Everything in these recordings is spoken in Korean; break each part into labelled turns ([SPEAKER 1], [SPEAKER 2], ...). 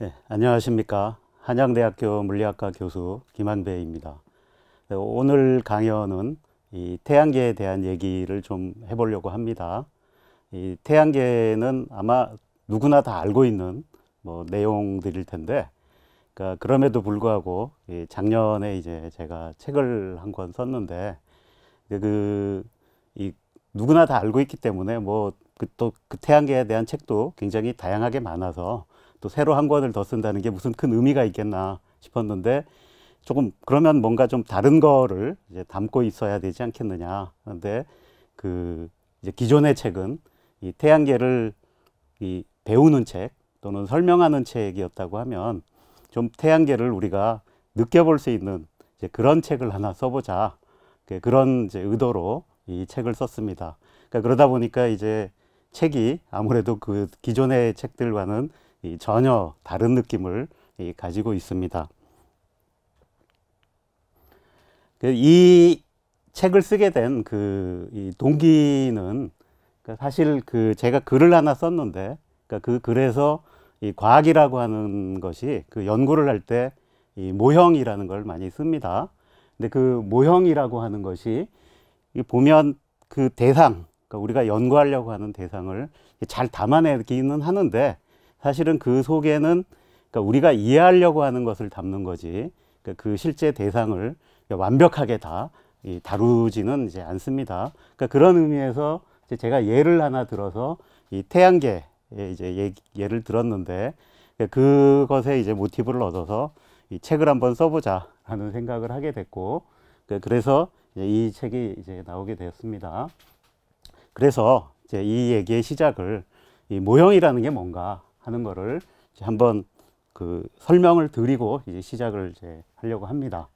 [SPEAKER 1] 네, 안녕하십니까. 한양대학교 물리학과 교수 김한배입니다. 네, 오늘 강연은 이 태양계에 대한 얘기를 좀 해보려고 합니다. 이 태양계는 아마 누구나 다 알고 있는 뭐 내용들일 텐데, 그러니까 그럼에도 불구하고 이 작년에 이제 제가 책을 한 권 썼는데, 그, 이 누구나 다 알고 있기 때문에 뭐, 그, 또, 그 태양계에 대한 책도 굉장히 다양하게 많아서 또 새로 한 권을 더 쓴다는 게 무슨 큰 의미가 있겠나 싶었는데 조금 그러면 뭔가 좀 다른 거를 이제 담고 있어야 되지 않겠느냐. 그런데 그 이제 기존의 책은 이 태양계를 이 배우는 책 또는 설명하는 책이었다고 하면 좀 태양계를 우리가 느껴볼 수 있는 이제 그런 책을 하나 써보자. 그 그런 이제 의도로 이 책을 썼습니다. 그러니까 그러다 보니까 이제 책이 아무래도 그 기존의 책들과는 전혀 다른 느낌을 가지고 있습니다. 그 이 책을 쓰게 된 그 동기는 그 사실 그 제가 글을 하나 썼는데 그러니까 그 글에서 이 과학이라고 하는 것이 그 연구를 할 때 이 모형이라는 걸 많이 씁니다. 근데 그 모형이라고 하는 것이 보면 그 대상, 그러니까 우리가 연구하려고 하는 대상을 잘 담아내기는 하는데 사실은 그 속에는 그러니까 우리가 이해하려고 하는 것을 담는 거지 그러니까 그 실제 대상을 완벽하게 다 이 다루지는 이제 않습니다. 그러니까 그런 의미에서 제가 예를 하나 들어서 이 태양계 에 예, 이제 예, 예를 들었는데 그것에 이제 모티브를 얻어서 이 책을 한번 써보자라는 생각을 하게 됐고 그, 그래서 이 책이 이제 나오게 되었습니다. 그래서 이제 이 얘기의 시작을 이 모형이라는 게 뭔가 하는 거를 이제 한번 그 설명을 드리고 이제 시작을 이제 하려고 합니다.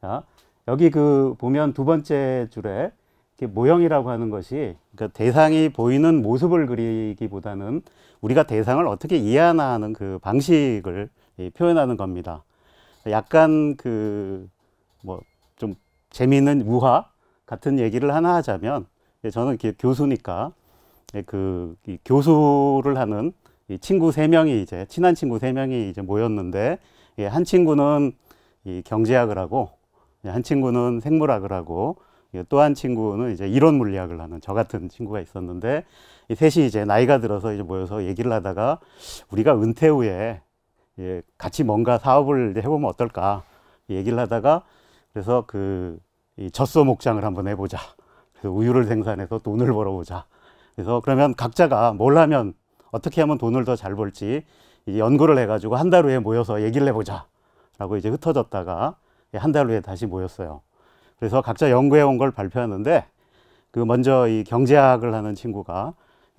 [SPEAKER 1] 자, 여기 그 보면 두 번째 줄에 모형이라고 하는 것이 그러니까 대상이 보이는 모습을 그리기보다는 우리가 대상을 어떻게 이해하나 하는 그 방식을 표현하는 겁니다. 약간 그 뭐 좀 재미있는 우화 같은 얘기를 하나 하자면 예, 저는 교수니까 예, 그 교수를 하는 이 친구 세명이 이제 친한 친구 세명이 이제 모였는데 예, 한 친구는 이 경제학을 하고 예, 한 친구는 생물학을 하고 예, 또한 친구는 이제 이론 물리학을 하는 저 같은 친구가 있었는데 이 셋이 이제 나이가 들어서 이제 모여서 얘기를 하다가 우리가 은퇴 후에 예, 같이 뭔가 사업을 해보면 어떨까 얘기를 하다가 그래서 그 이 젖소 목장을 한번 해보자. 그래서 우유를 생산해서 돈을 벌어보자. 그래서 그러면 각자가 뭘 하면 어떻게 하면 돈을 더 잘 벌지 이제 연구를 해가지고 한 달 후에 모여서 얘기를 해보자라고 이제 흩어졌다가 한 달 후에 다시 모였어요. 그래서 각자 연구해 온 걸 발표하는데 그 먼저 이 경제학을 하는 친구가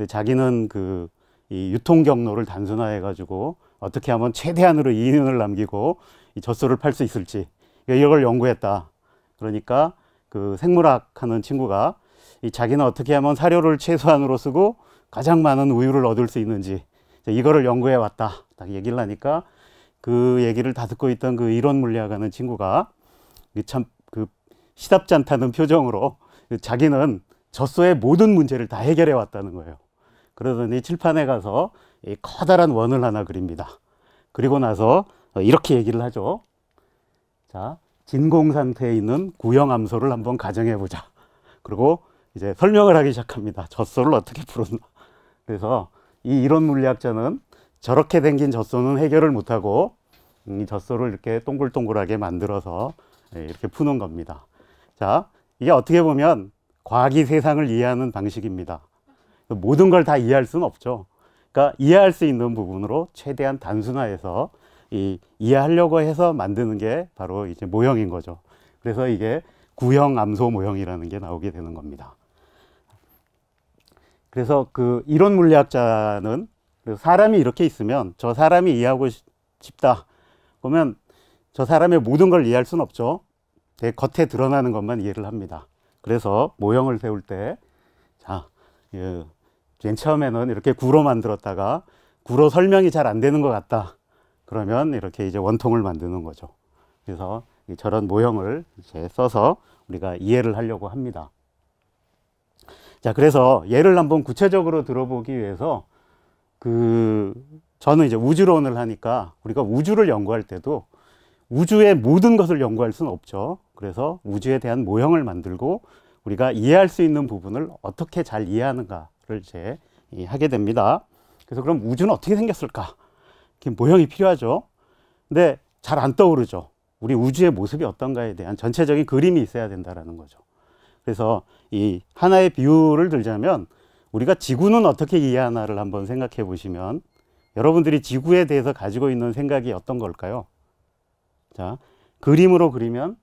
[SPEAKER 1] 자기는 그 이 유통 경로를 단순화해 가지고 어떻게 하면 최대한으로 이윤을 남기고 이 젖소를 팔 수 있을지 이걸 연구했다. 그러니까 그 생물학 하는 친구가 이 자기는 어떻게 하면 사료를 최소한으로 쓰고 가장 많은 우유를 얻을 수 있는지 이거를 연구해 왔다 딱 얘기를 하니까 그 얘기를 다 듣고 있던 그 이론 물리학하는 친구가 참그 그 시답지 않다는 표정으로 그 자기는 젖소의 모든 문제를 다 해결해 왔다는 거예요. 그러더니 칠판에 가서 이 커다란 원을 하나 그립니다. 그리고 나서 이렇게 얘기를 하죠. 자, 진공 상태에 있는 구형 암소를 한번 가정해 보자. 그리고 이제 설명을 하기 시작합니다. 젖소를 어떻게 풀었나. 그래서 이 이론 물리학자는 저렇게 생긴 젖소는 해결을 못하고 음, 이 젖소를 이렇게 동글동글하게 만들어서 예, 이렇게 푸는 겁니다. 자, 이게 어떻게 보면 과학이 세상을 이해하는 방식입니다. 모든 걸 다 이해할 수는 없죠. 그러니까 이해할 수 있는 부분으로 최대한 단순화해서 이 이해하려고 해서 만드는 게 바로 이제 모형인 거죠. 그래서 이게 구형 암소 모형이라는 게 나오게 되는 겁니다. 그래서 그 이론 물리학자는 사람이 이렇게 있으면 저 사람이 이해하고 싶다. 그러면 저 사람의 모든 걸 이해할 수는 없죠. 겉에 드러나는 것만 이해를 합니다. 그래서 모형을 세울 때, 자, 예, 맨 처음에는 이렇게 구로 만들었다가 구로 설명이 잘 안 되는 것 같다. 그러면 이렇게 이제 원통을 만드는 거죠. 그래서 저런 모형을 이제 써서 우리가 이해를 하려고 합니다. 자, 그래서 예를 한번 구체적으로 들어보기 위해서 그 저는 이제 우주론을 하니까 우리가 우주를 연구할 때도 우주의 모든 것을 연구할 수는 없죠. 그래서 우주에 대한 모형을 만들고 우리가 이해할 수 있는 부분을 어떻게 잘 이해하는가를 이제 하게 됩니다. 그래서 그럼 우주는 어떻게 생겼을까? 이게 모형이 필요하죠. 근데 잘 안 떠오르죠. 우리 우주의 모습이 어떤가에 대한 전체적인 그림이 있어야 된다라는 거죠. 그래서 이 하나의 비유를 들자면 우리가 지구는 어떻게 이해하나를 한번 생각해 보시면 여러분들이 지구에 대해서 가지고 있는 생각이 어떤 걸까요? 자, 그림으로 그리면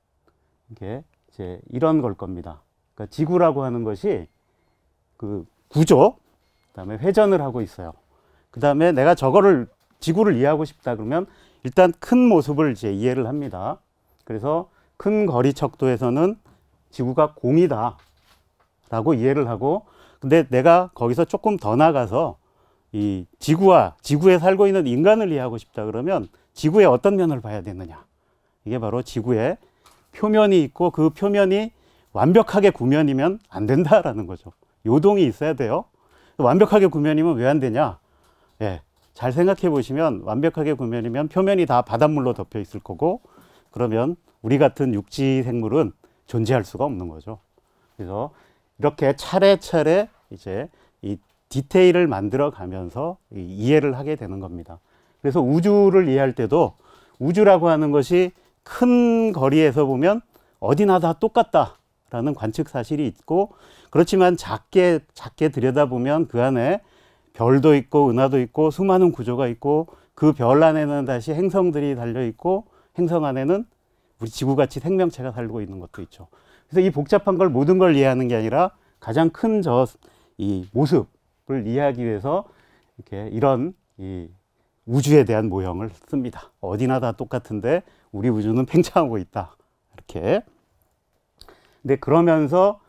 [SPEAKER 1] 이게 이제 이런 걸 겁니다. 그러니까 지구라고 하는 것이 그 구조, 그다음에 회전을 하고 있어요. 그다음에 내가 저거를 지구를 이해하고 싶다 그러면 일단 큰 모습을 이제 이해를 합니다. 그래서 큰 거리 척도에서는 지구가 공이다 라고 이해를 하고 근데 내가 거기서 조금 더 나가서 이 지구와 지구에 살고 있는 인간을 이해하고 싶다 그러면 지구의 어떤 면을 봐야 되느냐 이게 바로 지구의 표면이 있고 그 표면이 완벽하게 구면이면 안 된다라는 거죠 요동이 있어야 돼요 완벽하게 구면이면 왜 안 되냐 예, 잘 생각해 보시면 완벽하게 구면이면 표면이 다 바닷물로 덮여 있을 거고 그러면 우리 같은 육지 생물은 존재할 수가 없는 거죠. 그래서 이렇게 차례차례 이제 이 디테일을 만들어 가면서 이해를 하게 되는 겁니다. 그래서 우주를 이해할 때도 우주라고 하는 것이 큰 거리에서 보면 어디나 다 똑같다라는 관측 사실이 있고 그렇지만 작게 작게 들여다보면 그 안에 별도 있고 은하도 있고 수많은 구조가 있고 그 별 안에는 다시 행성들이 달려 있고 행성 안에는 우리 지구같이 생명체가 살고 있는 것도 있죠. 그래서 이 복잡한 걸 모든 걸 이해하는 게 아니라 가장 큰 저 이 모습을 이해하기 위해서 이렇게 이런 이 우주에 대한 모형을 씁니다. 어디나 다 똑같은데 우리 우주는 팽창하고 있다. 이렇게. 근데 그러면서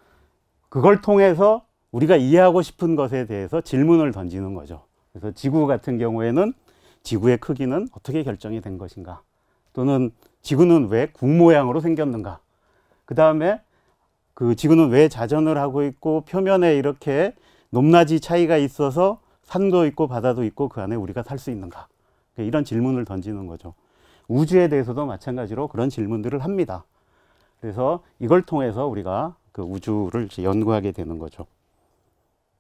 [SPEAKER 1] 그걸 통해서 우리가 이해하고 싶은 것에 대해서 질문을 던지는 거죠. 그래서 지구 같은 경우에는 지구의 크기는 어떻게 결정이 된 것인가? 또는 지구는 왜 국 모양으로 생겼는가 그 다음에 그 지구는 왜 자전을 하고 있고 표면에 이렇게 높낮이 차이가 있어서 산도 있고 바다도 있고 그 안에 우리가 살 수 있는가 그 이런 질문을 던지는 거죠 우주에 대해서도 마찬가지로 그런 질문들을 합니다 그래서 이걸 통해서 우리가 그 우주를 연구하게 되는 거죠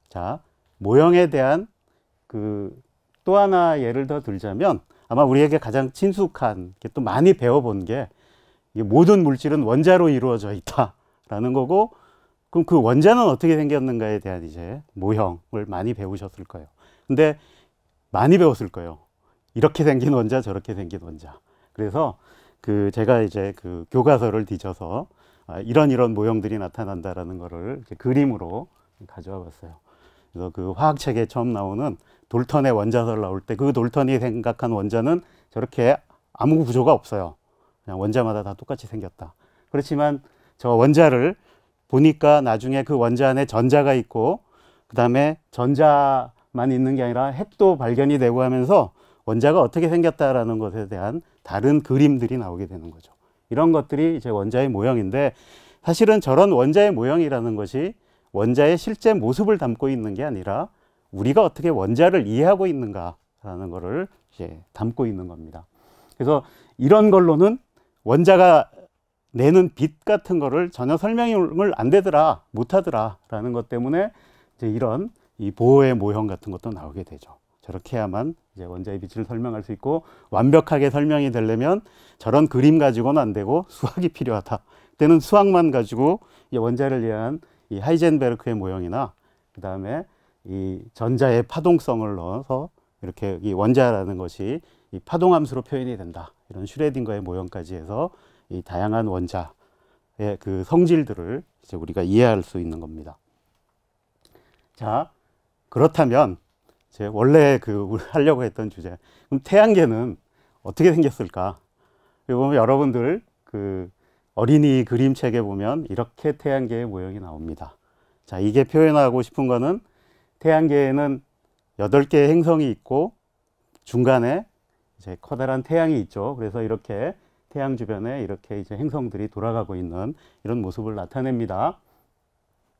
[SPEAKER 1] 자 모형에 대한 그 또 하나 예를 더 들자면 아마 우리에게 가장 친숙한 또 많이 배워본 게 모든 물질은 원자로 이루어져 있다라는 거고 그럼 그 원자는 어떻게 생겼는가에 대한 이제 모형을 많이 배우셨을 거예요. 근데 많이 배웠을 거예요. 이렇게 생긴 원자, 저렇게 생긴 원자. 그래서 그 제가 이제 그 교과서를 뒤져서 아, 이런 이런 모형들이 나타난다라는 거를 그림으로 가져와 봤어요. 그래서 그 화학책에 처음 나오는 돌턴의 원자설 나올 때 그 돌턴이 생각한 원자는 저렇게 아무 구조가 없어요. 그냥 원자마다 다 똑같이 생겼다. 그렇지만 저 원자를 보니까 나중에 그 원자 안에 전자가 있고 그 다음에 전자만 있는 게 아니라 핵도 발견이 되고 하면서 원자가 어떻게 생겼다라는 것에 대한 다른 그림들이 나오게 되는 거죠. 이런 것들이 이제 원자의 모형인데 사실은 저런 원자의 모형이라는 것이 원자의 실제 모습을 담고 있는 게 아니라 우리가 어떻게 원자를 이해하고 있는가라는 거를 이제 담고 있는 겁니다. 그래서 이런 걸로는 원자가 내는 빛 같은 거를 전혀 설명을 안 되더라, 못 하더라라는 것 때문에 이제 이런 이 보호의 모형 같은 것도 나오게 되죠. 저렇게 해야만 이제 원자의 빛을 설명할 수 있고 완벽하게 설명이 되려면 저런 그림 가지고는 안 되고 수학이 필요하다. 때는 수학만 가지고 원자를 이해한 이 하이젠베르크의 모형이나 그 다음에 이 전자의 파동성을 넣어서 이렇게 이 원자라는 것이 이 파동함수로 표현이 된다. 이런 슈레딩거의 모형까지 해서 이 다양한 원자의 그 성질들을 이제 우리가 이해할 수 있는 겁니다. 자, 그렇다면 제 원래 그 하려고 했던 주제. 그럼 태양계는 어떻게 생겼을까? 여러분들 그 어린이 그림책에 보면 이렇게 태양계의 모형이 나옵니다. 자, 이게 표현하고 싶은 거는 태양계에는 8개의 행성이 있고 중간에 이제 커다란 태양이 있죠. 그래서 이렇게 태양 주변에 이렇게 이제 행성들이 돌아가고 있는 이런 모습을 나타냅니다.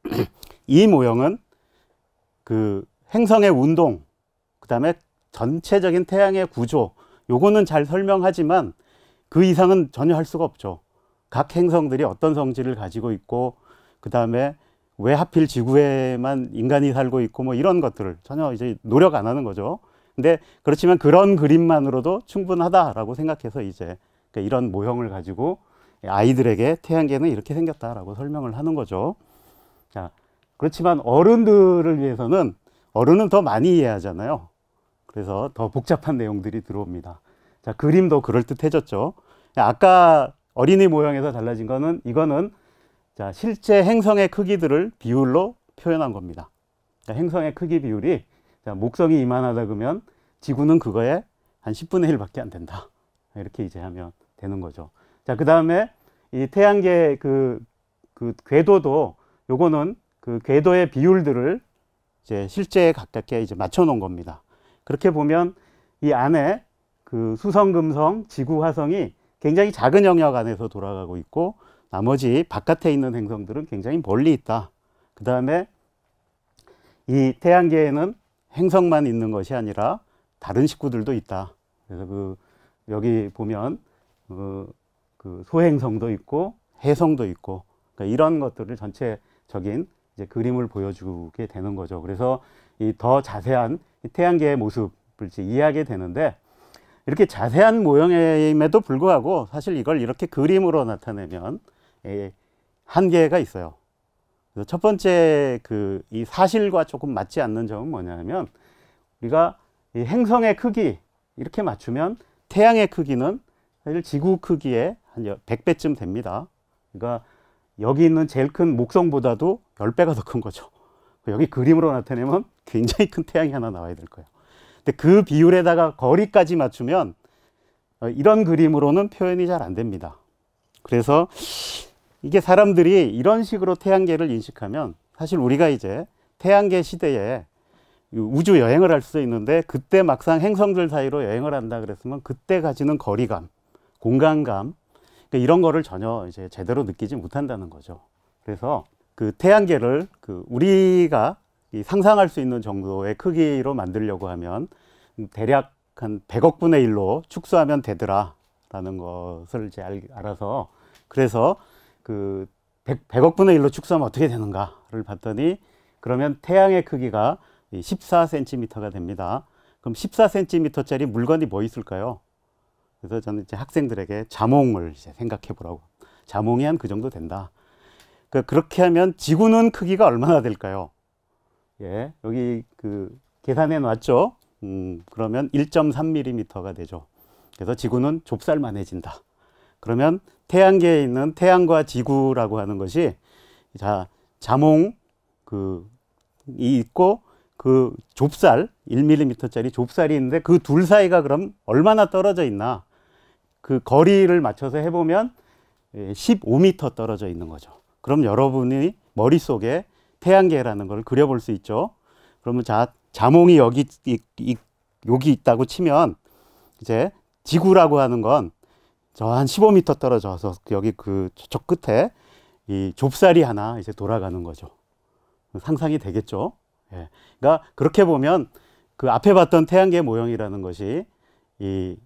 [SPEAKER 1] 이 모형은 그 행성의 운동, 그 다음에 전체적인 태양의 구조, 요거는 잘 설명하지만 그 이상은 전혀 할 수가 없죠. 각 행성들이 어떤 성질을 가지고 있고 그다음에 왜 하필 지구에만 인간이 살고 있고 뭐 이런 것들을 전혀 이제 노력 안 하는 거죠. 근데 그렇지만 그런 그림만으로도 충분하다라고 생각해서 이제 그러니까 이런 모형을 가지고 아이들에게 태양계는 이렇게 생겼다라고 설명을 하는 거죠. 자, 그렇지만 어른들을 위해서는 어른은 더 많이 이해하잖아요. 그래서 더 복잡한 내용들이 들어옵니다. 자, 그림도 그럴듯해졌죠. 아까 어린이 모형에서 달라진 거는 이거는 자, 실제 행성의 크기들을 비율로 표현한 겁니다. 자, 그러니까 행성의 크기 비율이 자, 목성이 이만하다 그러면 지구는 그거에 한 10분의 1밖에 안 된다. 이렇게 이제 하면 되는 거죠. 자, 그 다음에 이 태양계 그, 그 궤도도 요거는 그 궤도의 비율들을 이제 실제에 가깝게 이제 맞춰 놓은 겁니다. 그렇게 보면 이 안에 그 수성, 금성, 지구, 화성이 굉장히 작은 영역 안에서 돌아가고 있고 나머지 바깥에 있는 행성들은 굉장히 멀리 있다. 그 다음에 이 태양계에는 행성만 있는 것이 아니라 다른 식구들도 있다. 그래서 그 여기 보면 그, 그, 소행성도 있고 해성도 있고 그러니까 이런 것들을 전체적인 이제 그림을 보여주게 되는 거죠. 그래서 이 더 자세한 태양계의 모습을 이해하게 되는데 이렇게 자세한 모형임에도 불구하고 사실 이걸 이렇게 그림으로 나타내면 예, 한계가 있어요. 첫 번째 그 이 사실과 조금 맞지 않는 점은 뭐냐면 우리가 행성의 크기 이렇게 맞추면 태양의 크기는 사실 지구 크기의 한 100배쯤 됩니다. 그러니까 여기 있는 제일 큰 목성보다도 10배가 더 큰 거죠. 여기 그림으로 나타내면 굉장히 큰 태양이 하나 나와야 될 거예요. 근데 그 비율에다가 거리까지 맞추면 어, 이런 그림으로는 표현이 잘 안 됩니다. 그래서 이게 사람들이 이런 식으로 태양계를 인식하면 사실 우리가 이제 태양계 시대에 우주 여행을 할 수 있는데 그때 막상 행성들 사이로 여행을 한다 그랬으면 그때 가지는 거리감, 공간감 그러니까 이런 거를 전혀 이제 제대로 느끼지 못한다는 거죠. 그래서 그 태양계를 그 우리가 이 상상할 수 있는 정도의 크기로 만들려고 하면 대략 한 100억 분의 1로 축소하면 되더라라는 것을 이제 알, 알아서 그래서 그 100, 100억 분의 1로 축소하면 어떻게 되는가를 봤더니 그러면 태양의 크기가 14cm가 됩니다. 그럼 14cm짜리 물건이 뭐 있을까요? 그래서 저는 이제 학생들에게 자몽을 이제 생각해 보라고. 자몽이 한 그 정도 된다. 그 그렇게 하면 지구는 크기가 얼마나 될까요? 예, 여기 그 계산해 놨죠. 음, 그러면 1.3mm가 되죠. 그래서 지구는 좁쌀만해진다. 그러면 태양계에 있는 태양과 지구라고 하는 것이 자 자몽 그이 있고 그 좁쌀 1mm짜리 좁쌀이 있는데 그 둘 사이가 그럼 얼마나 떨어져 있나? 그 거리를 맞춰서 해보면 15m 예, 떨어져 있는 거죠. 그럼 여러분이 머릿속에 태양계라는 걸 그려볼 수 있죠. 그러면 자, 자몽이 여기, 이, 이, 여기 있다고 치면 이제 지구라고 하는 건 저 한 15m 떨어져서 여기 그 저 끝에 이 좁쌀이 하나 이제 돌아가는 거죠. 상상이 되겠죠. 예. 그러니까 그렇게 보면 그 앞에 봤던 태양계 모형이라는 것이 이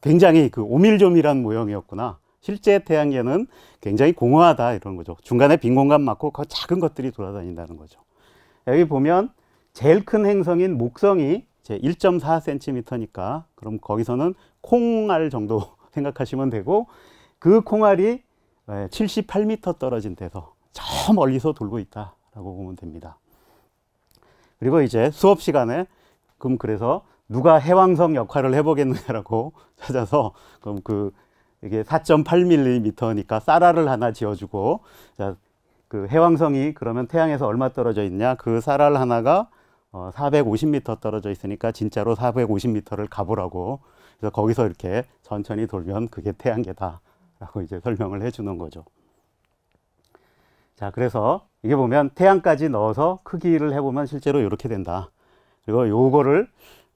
[SPEAKER 1] 굉장히 그 오밀조밀한 모형이었구나. 실제 태양계는 굉장히 공허하다 이런 거죠. 중간에 빈 공간 맞고 그 작은 것들이 돌아다닌다는 거죠. 여기 보면 제일 큰 행성인 목성이 제 1.4cm니까 그럼 거기서는 콩알 정도 생각하시면 되고 그 콩알이 78m 예, 떨어진 데서 저 멀리서 돌고 있다라고 보면 됩니다. 그리고 이제 수업 시간에 그럼 그래서 누가 해왕성 역할을 해보겠느냐라고 찾아서 그럼 그 이게 4.8mm니까 쌀알을 하나 지어주고 자, 그 해왕성이 그러면 태양에서 얼마 떨어져 있냐 그 쌀알 하나가 어, 450m 떨어져 있으니까 진짜로 450m를 가보라고 그래서 거기서 이렇게 천천히 돌면 그게 태양계다라고 이제 설명을 해주는 거죠. 자 그래서 이게 보면 태양까지 넣어서 크기를 해보면 실제로 이렇게 된다. 그리고 요거를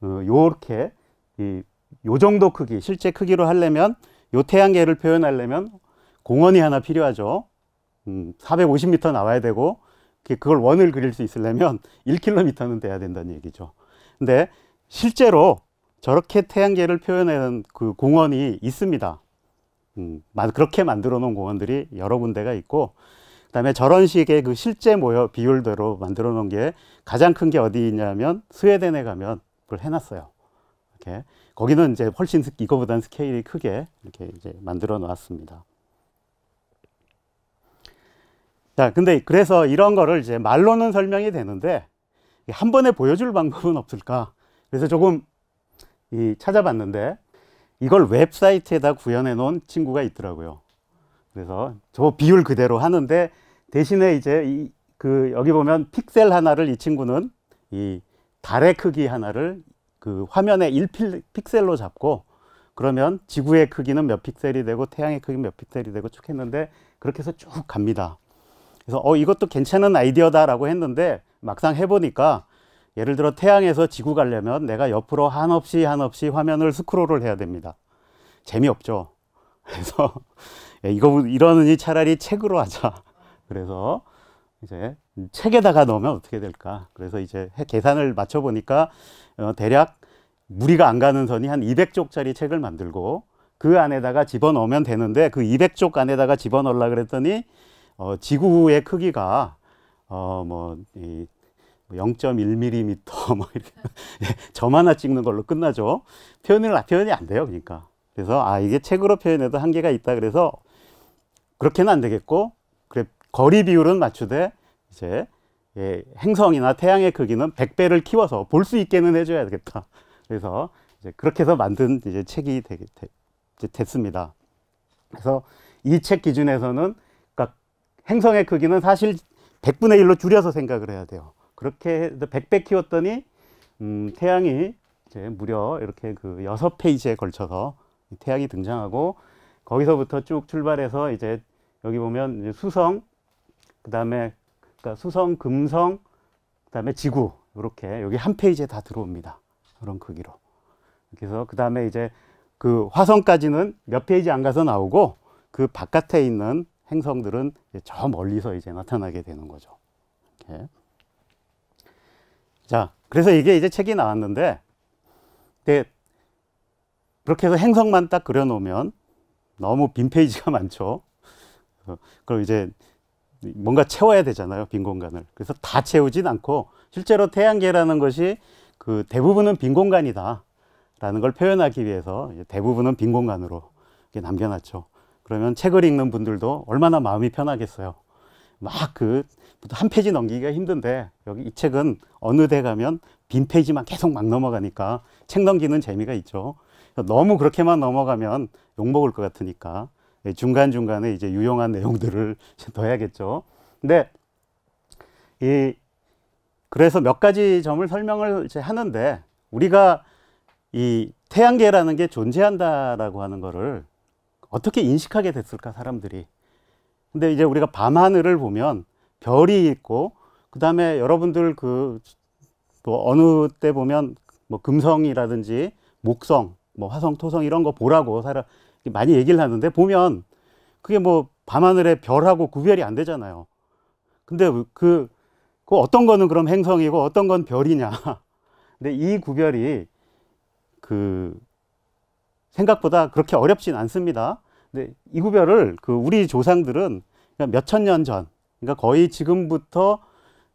[SPEAKER 1] 어, 요렇게 이, 요 정도 크기 실제 크기로 하려면 요 태양계를 표현하려면 공원이 하나 필요하죠. 음, 450m 나와야 되고 그, 그걸 원을 그릴 수 있으려면 1km는 돼야 된다는 얘기죠. 근데 실제로 저렇게 태양계를 표현하는 그 공원이 있습니다. 음, 그렇게 만들어 놓은 공원들이 여러 군데가 있고 그다음에 저런 식의 그 실제 모여 비율대로 만들어 놓은 게 가장 큰 게 어디 있냐면 스웨덴에 가면 그걸 해놨어요. 이렇게 거기는 이제 훨씬 이거보다는 스케일이 크게 이렇게 이제 만들어 놓았습니다. 자, 근데 그래서 이런 거를 이제 말로는 설명이 되는데 한 번에 보여줄 방법은 없을까? 그래서 조금 이 찾아봤는데 이걸 웹사이트에다 구현해 놓은 친구가 있더라고요. 그래서 저 비율 그대로 하는데 대신에 이제 이 그 여기 보면 픽셀 하나를 이 친구는 이 달의 크기 하나를 그 화면의 1픽셀로 잡고 그러면 지구의 크기는 몇 픽셀이 되고 태양의 크기는 몇 픽셀이 되고 쭉 했는데 그렇게 해서 쭉 갑니다. 그래서 어 이것도 괜찮은 아이디어다라고 했는데 막상 해보니까 예를 들어 태양에서 지구 가려면 내가 옆으로 한없이 한없이 화면을 스크롤을 해야 됩니다. 재미없죠. 그래서 예, 이거 이러느니 차라리 책으로 하자. 그래서 이제 책에다가 넣으면 어떻게 될까? 그래서 이제 계산을 맞춰 보니까 어, 대략 무리가 안 가는 선이 한 200쪽짜리 책을 만들고 그 안에다가 집어넣으면 되는데 그 200쪽 안에다가 집어넣으려 그랬더니 어, 지구의 크기가 어뭐이 0.1mm 뭐 이렇게 예, 점 하나 찍는 걸로 끝나죠. 표현을 아, 표현이 안 돼요, 그러니까. 그래서 아 이게 책으로 표현해도 한계가 있다 그래서 그렇게는 안 되겠고 그래 거리 비율은 맞추되 이제 예, 행성이나 태양의 크기는 100배를 키워서 볼 수 있게는 해줘야 되겠다. 그래서 이제 그렇게 해서 만든 이제 책이 되, 되, 이제 됐습니다. 그래서 이 책 기준에서는 그러니까 행성의 크기는 사실 100분의 1로 줄여서 생각을 해야 돼요. 그렇게 해서 100배 키웠더니 음, 태양이 이제 무려 이렇게 그 여섯 페이지에 걸쳐서 태양이 등장하고 거기서부터 쭉 출발해서 이제 여기 보면 이제 수성, 그 다음에 그러니까 수성, 금성, 그다음에 지구 이렇게 여기 한 페이지에 다 들어옵니다. 그런 크기로. 그래서 그다음에 이제 그 화성까지는 몇 페이지 안 가서 나오고 그 바깥에 있는 행성들은 저 멀리서 이제 나타나게 되는 거죠. 이렇게. 자, 그래서 이게 이제 책이 나왔는데, 네, 그렇게 해서 행성만 딱 그려놓으면 너무 빈 페이지가 많죠. 그럼 이제 뭔가 채워야 되잖아요 빈 공간을 그래서 다 채우진 않고 실제로 태양계라는 것이 그 대부분은 빈 공간이다 라는 걸 표현하기 위해서 대부분은 빈 공간으로 남겨놨죠 그러면 책을 읽는 분들도 얼마나 마음이 편하겠어요 막 그 한 페이지 넘기기가 힘든데 여기 이 책은 어느 데 가면 빈 페이지만 계속 막 넘어가니까 책 넘기는 재미가 있죠 너무 그렇게만 넘어가면 욕먹을 것 같으니까 예, 중간중간에 이제 유용한 내용들을 넣어야겠죠. 근데 이 그래서 몇 가지 점을 설명을 하는데 우리가 이 태양계라는 게 존재한다라고 하는 거를 어떻게 인식하게 됐을까 사람들이. 근데 이제 우리가 밤하늘을 보면 별이 있고 그다음에 여러분들 그또 뭐 어느 때 보면 뭐 금성이라든지 목성 뭐 화성, 토성 이런 거 보라고 사람 많이 얘기를 하는데 보면 그게 뭐 밤하늘의 별하고 구별이 안 되잖아요. 근데 그, 그 어떤 거는 그럼 행성이고 어떤 건 별이냐. 근데 이 구별이 그 생각보다 그렇게 어렵진 않습니다. 근데 이 구별을 그 우리 조상들은 그러니까 몇천 년 전, 그러니까 거의 지금부터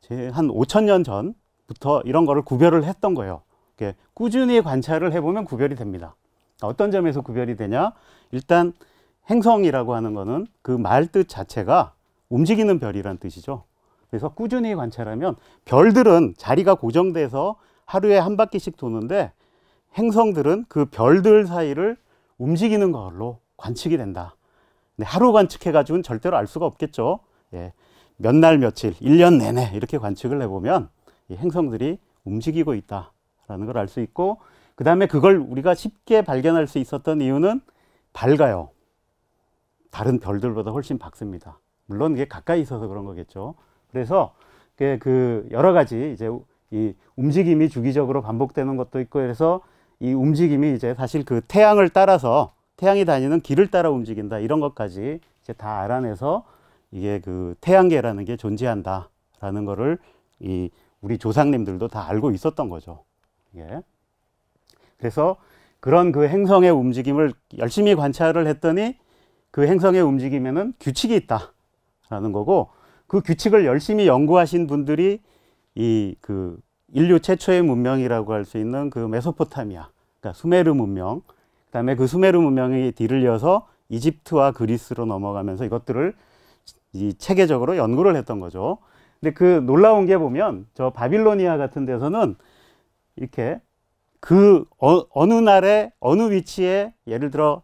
[SPEAKER 1] 한 5천 년 전부터 이런 거를 구별을 했던 거예요. 꾸준히 관찰을 해보면 구별이 됩니다. 어떤 점에서 구별이 되냐? 일단 행성이라고 하는 거는 그말뜻 자체가 움직이는 별이란 뜻이죠. 그래서 꾸준히 관찰하면 별들은 자리가 고정돼서 하루에 한 바퀴씩 도는데 행성들은 그 별들 사이를 움직이는 걸로 관측이 된다. 하루 관측해가지고는 절대로 알 수가 없겠죠. 예. 몇 날, 며칠, 일 년 내내 이렇게 관측을 해보면 이 행성들이 움직이고 있다. 라는 걸 알 수 있고 그 다음에 그걸 우리가 쉽게 발견할 수 있었던 이유는 밝아요. 다른 별들보다 훨씬 밝습니다. 물론 이게 가까이 있어서 그런 거겠죠. 그래서 그 여러 가지 이제 이 움직임이 주기적으로 반복되는 것도 있고 그래서 이 움직임이 이제 사실 그 태양을 따라서 태양이 다니는 길을 따라 움직인다 이런 것까지 이제 다 알아내서 이게 그 태양계라는 게 존재한다라는 거를 이 우리 조상님들도 다 알고 있었던 거죠. 예. 그래서 그런 그 행성의 움직임을 열심히 관찰을 했더니 그 행성의 움직임에는 규칙이 있다라는 거고 그 규칙을 열심히 연구하신 분들이 이 그 인류 최초의 문명이라고 할 수 있는 그 메소포타미아, 그러니까 수메르 문명, 그다음에 그 수메르 문명이 뒤를 이어서 이집트와 그리스로 넘어가면서 이것들을 이 체계적으로 연구를 했던 거죠. 근데 그 놀라운 게 보면 저 바빌로니아 같은 데서는 이렇게 그 어, 느 날에 어느 위치에 예를 들어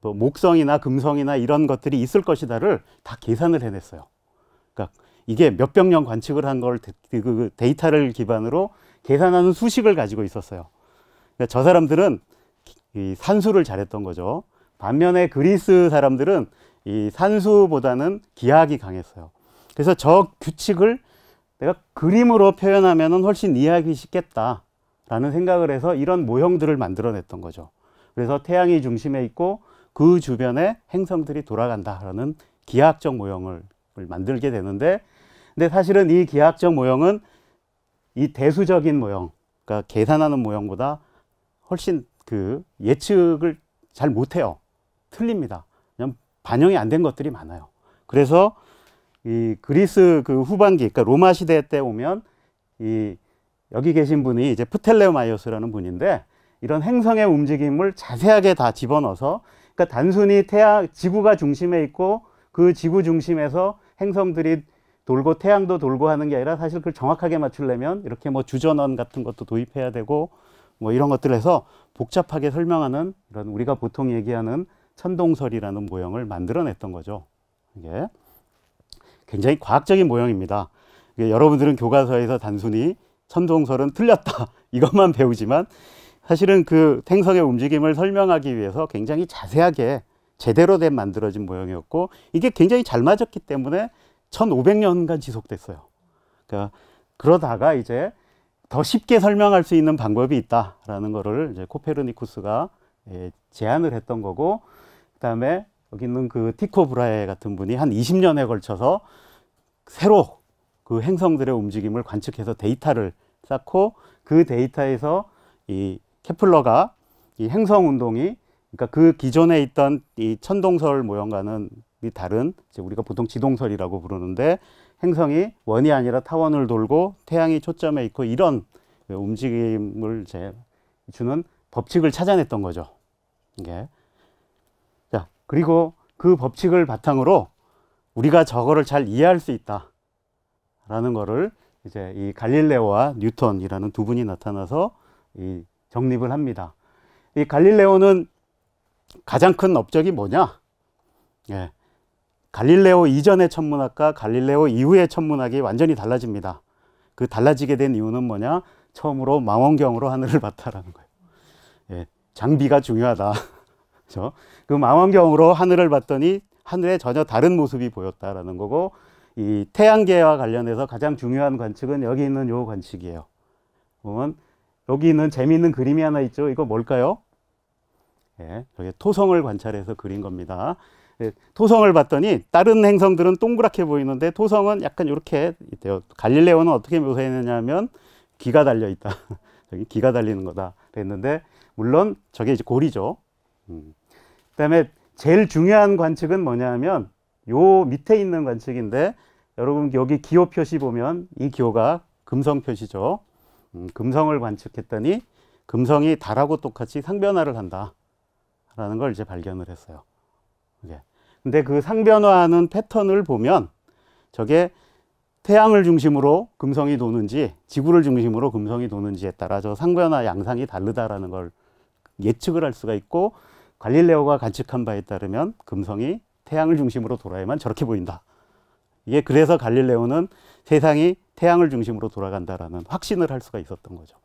[SPEAKER 1] 뭐 목성이나 금성이나 이런 것들이 있을 것이다를 다 계산을 해냈어요. 그러니까 이게 몇백 년 관측을 한걸그 그 데이터를 기반으로 계산하는 수식을 가지고 있었어요. 그러니까 저 사람들은 이 산수를 잘했던 거죠. 반면에 그리스 사람들은 이 산수보다는 기하학이 강했어요. 그래서 저 규칙을 내가 그림으로 표현하면 훨씬 이해하기 쉽겠다. 라는 생각을 해서 이런 모형들을 만들어냈던 거죠. 그래서 태양이 중심에 있고 그 주변에 행성들이 돌아간다라는 기하학적 모형을 만들게 되는데 근데 사실은 이 기하학적 모형은 이 대수적인 모형, 그러니까 계산하는 모형보다 훨씬 그 예측을 잘 못해요. 틀립니다. 그냥 반영이 안 된 것들이 많아요. 그래서 이 그리스 그 후반기, 그러니까 로마 시대 때 오면 이 여기 계신 분이 이제 프텔레오마이오스라는 분인데 이런 행성의 움직임을 자세하게 다 집어넣어서 그러니까 단순히 태양 지구가 중심에 있고 그 지구 중심에서 행성들이 돌고 태양도 돌고 하는 게 아니라 사실 그걸 정확하게 맞추려면 이렇게 뭐 주전원 같은 것도 도입해야 되고 뭐 이런 것들 해서 복잡하게 설명하는 이런 우리가 보통 얘기하는 천동설이라는 모형을 만들어냈던 거죠. 이게 굉장히 과학적인 모형입니다. 여러분들은 교과서에서 단순히 천종설은 틀렸다. 이것만 배우지만 사실은 그 탱성의 움직임을 설명하기 위해서 굉장히 자세하게 제대로 된 만들어진 모형이었고 이게 굉장히 잘 맞았기 때문에 1500년간 지속됐어요. 그러니까 그러다가 이제 더 쉽게 설명할 수 있는 방법이 있다라는 거를 이제 코페르니쿠스가 예, 제안을 했던 거고 그다음에 여기 있는 그 티코 브라에 같은 분이 한 20년에 걸쳐서 새로 그 행성들의 움직임을 관측해서 데이터를 쌓고 그 데이터에서 이 케플러가 이 행성 운동이 그러니까 그 기존에 있던 이 천동설 모형과는 다른 이제 우리가 보통 지동설이라고 부르는데 행성이 원이 아니라 타원을 돌고 태양이 초점에 있고 이런 움직임을 제 주는 법칙을 찾아냈던 거죠. 이게 자 그리고 그 법칙을 바탕으로 우리가 저거를 잘 이해할 수 있다. 라는 거를 이제 이 갈릴레오와 뉴턴이라는 두 분이 나타나서 이 정립을 합니다. 이 갈릴레오는 가장 큰 업적이 뭐냐? 예. 갈릴레오 이전의 천문학과 갈릴레오 이후의 천문학이 완전히 달라집니다. 그 달라지게 된 이유는 뭐냐? 처음으로 망원경으로 하늘을 봤다라는 거예요. 예. 장비가 중요하다. 그죠? 그 망원경으로 하늘을 봤더니 하늘에 전혀 다른 모습이 보였다라는 거고 이 태양계와 관련해서 가장 중요한 관측은 여기 있는 요 관측이에요. 보면 여기 있는 재미있는 그림이 하나 있죠. 이거 뭘까요? 예, 저게 토성을 관찰해서 그린 겁니다. 예, 토성을 봤더니 다른 행성들은 동그랗게 보이는데 토성은 약간 이렇게 돼요. 갈릴레오는 어떻게 묘사했느냐면 귀가 달려 있다. 저기 귀가 달리는 거다. 됐는데 물론 저게 이제 고리죠. 음. 그다음에 제일 중요한 관측은 뭐냐면 요 밑에 있는 관측인데 여러분 여기 기호 표시 보면 이 기호가 금성 표시죠. 음, 금성을 관측했더니 금성이 달하고 똑같이 상변화를 한다라는 걸 이제 발견을 했어요. 이제. 근데 그 상변화하는 패턴을 보면 저게 태양을 중심으로 금성이 도는지 지구를 중심으로 금성이 도는지에 따라 저 상변화 양상이 다르다라는 걸 예측을 할 수가 있고 갈릴레오가 관측한 바에 따르면 금성이 태양을 중심으로 돌아야만 저렇게 보인다. 이게 그래서 갈릴레오는 세상이 태양을 중심으로 돌아간다라는 확신을 할 수가 있었던 거죠.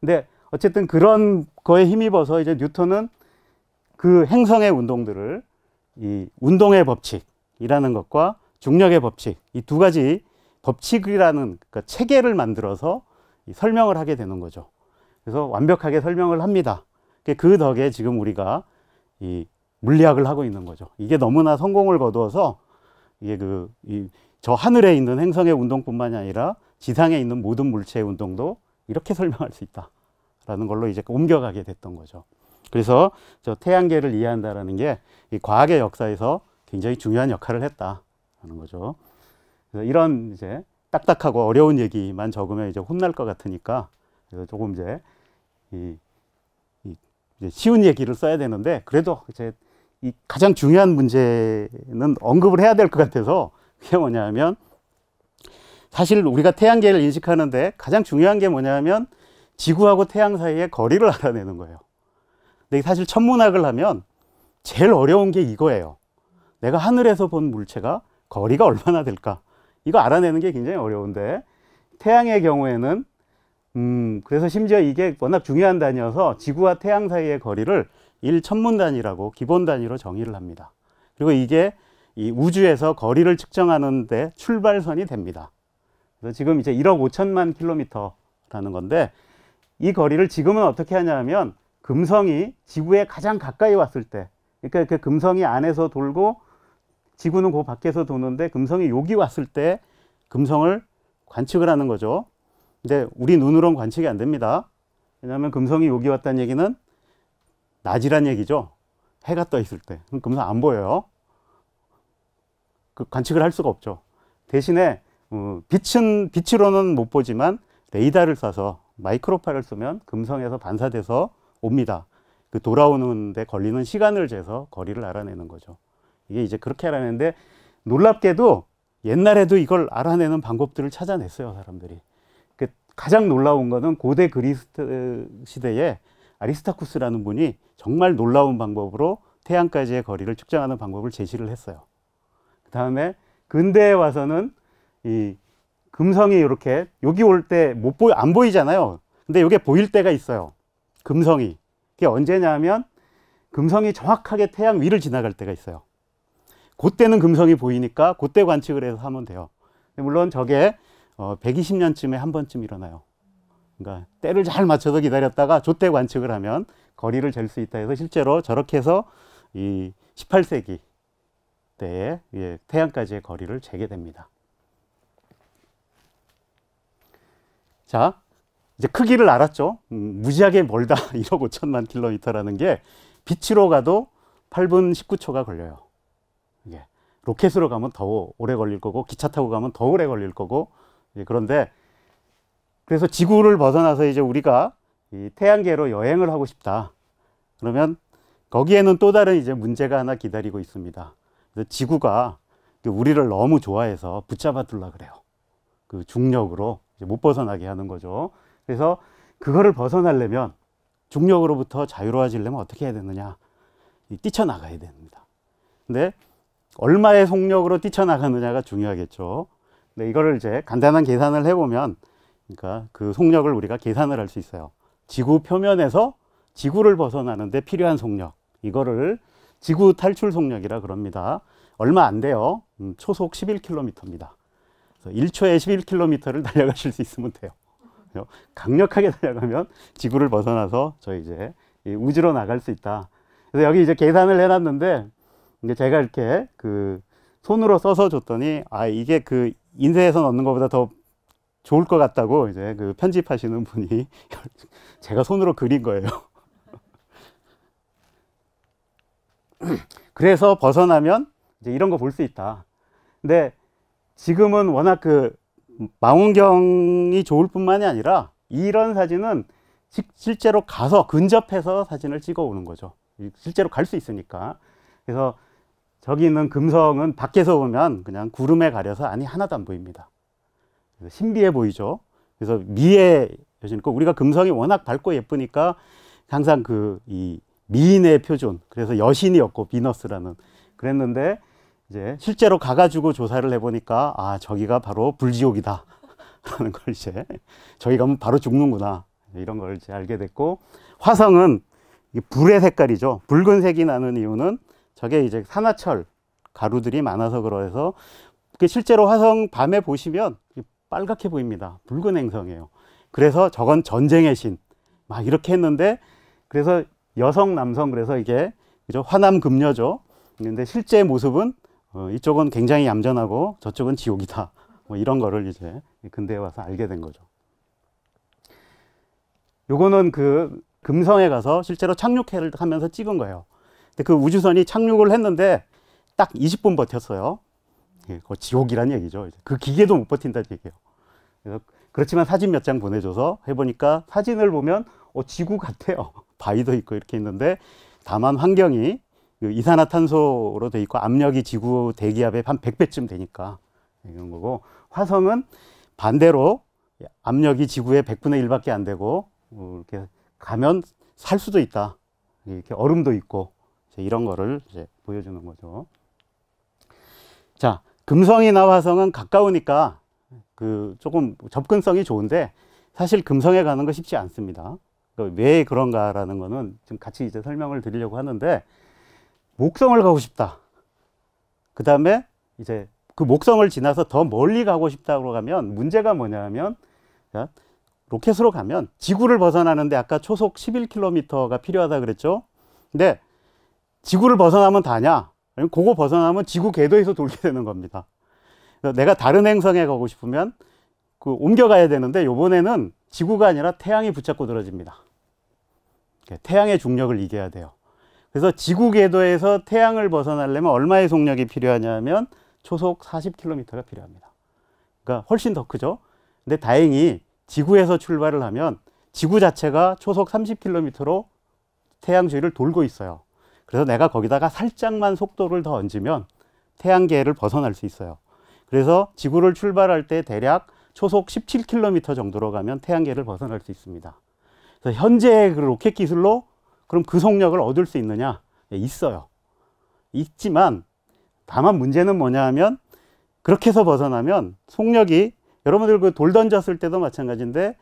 [SPEAKER 1] 근데 어쨌든 그런 거에 힘입어서 이제 뉴턴은 그 행성의 운동들을 이 운동의 법칙이라는 것과 중력의 법칙 이 두 가지 법칙이라는 그 체계를 만들어서 설명을 하게 되는 거죠. 그래서 완벽하게 설명을 합니다. 그 덕에 지금 우리가 이 물리학을 하고 있는 거죠. 이게 너무나 성공을 거두어서 이게 그저 하늘에 있는 행성의 운동뿐만이 아니라 지상에 있는 모든 물체의 운동도 이렇게 설명할 수 있다라는 걸로 이제 옮겨가게 됐던 거죠. 그래서 저 태양계를 이해한다라는 게 이 과학의 역사에서 굉장히 중요한 역할을 했다라는 거죠. 그래서 이런 이제 딱딱하고 어려운 얘기만 적으면 이제 혼날 것 같으니까 그래서 조금 이제 이, 이 이제 쉬운 얘기를 써야 되는데 그래도 제이 가장 중요한 문제는 언급을 해야 될 것 같아서 그게 뭐냐면 사실 우리가 태양계를 인식하는데 가장 중요한 게 뭐냐면 지구하고 태양 사이의 거리를 알아내는 거예요. 근데 사실 천문학을 하면 제일 어려운 게 이거예요. 내가 하늘에서 본 물체가 거리가 얼마나 될까? 이거 알아내는 게 굉장히 어려운데 태양의 경우에는 음, 그래서 심지어 이게 워낙 중요한 단위여서 지구와 태양 사이의 거리를 1천문 단위라고 기본 단위로 정의를 합니다. 그리고 이게 이 우주에서 거리를 측정하는데 출발선이 됩니다. 그래서 지금 이제 1억 5천만 킬로미터라는 건데 이 거리를 지금은 어떻게 하냐면 금성이 지구에 가장 가까이 왔을 때 그러니까 그 금성이 안에서 돌고 지구는 그 밖에서 도는데 금성이 여기 왔을 때 금성을 관측을 하는 거죠. 근데 우리 눈으로는 관측이 안 됩니다. 왜냐하면 금성이 여기 왔다는 얘기는 낮이란 얘기죠. 해가 떠 있을 때. 그럼 금방 안 보여요. 그 관측을 할 수가 없죠. 대신에 어, 빛은 빛으로는 못 보지만 레이더를 써서 마이크로파를 쓰면 금성에서 반사돼서 옵니다. 그 돌아오는데 걸리는 시간을 재서 거리를 알아내는 거죠. 이게 이제 그렇게 알아내는데 놀랍게도 옛날에도 이걸 알아내는 방법들을 찾아냈어요 사람들이. 그 가장 놀라운 거는 고대 그리스 시대에 아리스타쿠스라는 분이 정말 놀라운 방법으로 태양까지의 거리를 측정하는 방법을 제시를 했어요. 그 다음에 근대에 와서는 이 금성이 이렇게 여기 올 때 못보안 보이잖아요. 근데 이게 보일 때가 있어요. 금성이 그게 언제냐면 금성이 정확하게 태양 위를 지나갈 때가 있어요. 그때는 금성이 보이니까 그때 관측을 해서 하면 돼요. 물론 저게 120년쯤에 어, 한 번쯤 일어나요. 그러니까 때를 잘 맞춰서 기다렸다가 조 때 관측을 하면 거리를 잴 수 있다 해서 실제로 저렇게 해서 이 18세기 때에 예, 태양까지의 거리를 재게 됩니다. 자, 이제 크기를 알았죠. 음, 무지하게 멀다. 1억 5천만 킬로미터라는 게 빛으로 가도 8분 19초가 걸려요. 예. 로켓으로 가면 더 오래 걸릴 거고 기차 타고 가면 더 오래 걸릴 거고 예, 그런데 그래서 지구를 벗어나서 이제 우리가 이 태양계로 여행을 하고 싶다. 그러면 거기에는 또 다른 이제 문제가 하나 기다리고 있습니다. 그래서 지구가 우리를 너무 좋아해서 붙잡아 둘라 그래요. 그 중력으로 못 벗어나게 하는 거죠. 그래서 그거를 벗어나려면 중력으로부터 자유로워지려면 어떻게 해야 되느냐? 뛰쳐나가야 됩니다. 근데 얼마의 속력으로 뛰쳐나가느냐가 중요하겠죠. 근데 이거를 이제 간단한 계산을 해보면 그러니까 그 속력을 우리가 계산을 할 수 있어요. 지구 표면에서 지구를 벗어나는데 필요한 속력. 이거를 지구 탈출 속력이라 그럽니다. 얼마 안 돼요. 음, 초속 11km입니다. 그래서 1초에 11km를 달려가실 수 있으면 돼요. 강력하게 달려가면 지구를 벗어나서 저 이제 우주로 나갈 수 있다. 그래서 여기 이제 계산을 해놨는데 이제 제가 이렇게 그 손으로 써서 줬더니 아 이게 그 인쇄해서 넣는 것보다 더 좋을 것 같다고 이제 그 편집하시는 분이 제가 손으로 그린 거예요. 그래서 벗어나면 이제 이런 거 볼 수 있다. 근데 지금은 워낙 그 망원경이 좋을 뿐만이 아니라 이런 사진은 실제로 가서 근접해서 사진을 찍어 오는 거죠. 실제로 갈 수 있으니까. 그래서 저기 있는 금성은 밖에서 보면 그냥 구름에 가려서 안이 하나도 안 보입니다. 신비해 보이죠. 그래서 미의 여신이고 우리가 금성이 워낙 밝고 예쁘니까 항상 그 이 미인의 표준 그래서 여신이었고 비너스라는 그랬는데 이제 실제로 가가지고 조사를 해보니까 아 저기가 바로 불지옥이다 라는 걸 이제 저기 가 뭐 바로 죽는구나 이런 걸 이제 알게 됐고 화성은 불의 색깔이죠 붉은색이 나는 이유는 저게 이제 산화철 가루들이 많아서 그래서 그 실제로 화성 밤에 보시면 빨갛게 보입니다. 붉은 행성이에요. 그래서 저건 전쟁의 신. 막 이렇게 했는데 그래서 여성 남성 그래서 이게 그죠 화남 금녀죠. 근데 실제 모습은 어, 이쪽은 굉장히 얌전하고 저쪽은 지옥이다. 뭐 이런 거를 이제 근대에 와서 알게 된 거죠. 요거는 그 금성에 가서 실제로 착륙해를 하면서 찍은 거예요. 근데 그 우주선이 착륙을 했는데 딱 20분 버텼어요. 예, 그 지옥이란 얘기죠. 그 기계도 못 버틴다는 얘기예요. 그래서 그렇지만 사진 몇 장 보내줘서 해보니까 사진을 보면 어, 지구 같아요. 바위도 있고 이렇게 있는데 다만 환경이 그 이산화탄소로 돼 있고 압력이 지구 대기압의 한 100배쯤 되니까 이런 거고 화성은 반대로 압력이 지구의 100분의 1밖에 안 되고 어, 이렇게 가면 살 수도 있다. 이렇게 얼음도 있고 이런 거를 이제 보여주는 거죠. 자, 금성이나 화성은 가까우니까 그 조금 접근성이 좋은데 사실 금성에 가는 거 쉽지 않습니다. 그 왜 그런가라는 거는 지금 같이 이제 설명을 드리려고 하는데 목성을 가고 싶다. 그 다음에 이제 그 목성을 지나서 더 멀리 가고 싶다고 가면 문제가 뭐냐면 로켓으로 가면 지구를 벗어나는데 아까 초속 11km가 필요하다 그랬죠. 근데 지구를 벗어나면 다냐? 아니면 그거 벗어나면 지구 궤도에서 돌게 되는 겁니다. 내가 다른 행성에 가고 싶으면 그 옮겨가야 되는데 요번에는 지구가 아니라 태양이 붙잡고 떨어집니다. 태양의 중력을 이겨야 돼요. 그래서 지구 궤도에서 태양을 벗어나려면 얼마의 속력이 필요하냐면 초속 40km가 필요합니다. 그러니까 훨씬 더 크죠. 근데 다행히 지구에서 출발을 하면 지구 자체가 초속 30km로 태양 주위를 돌고 있어요. 그래서 내가 거기다가 살짝만 속도를 더 얹으면 태양계를 벗어날 수 있어요. 그래서 지구를 출발할 때 대략 초속 17km 정도로 가면 태양계를 벗어날 수 있습니다. 그래서 현재의 그 로켓 기술로 그럼 그 속력을 얻을 수 있느냐? 네, 있어요. 있지만 다만 문제는 뭐냐 하면 그렇게 해서 벗어나면 속력이 여러분들 그 돌 던졌을 때도 마찬가지인데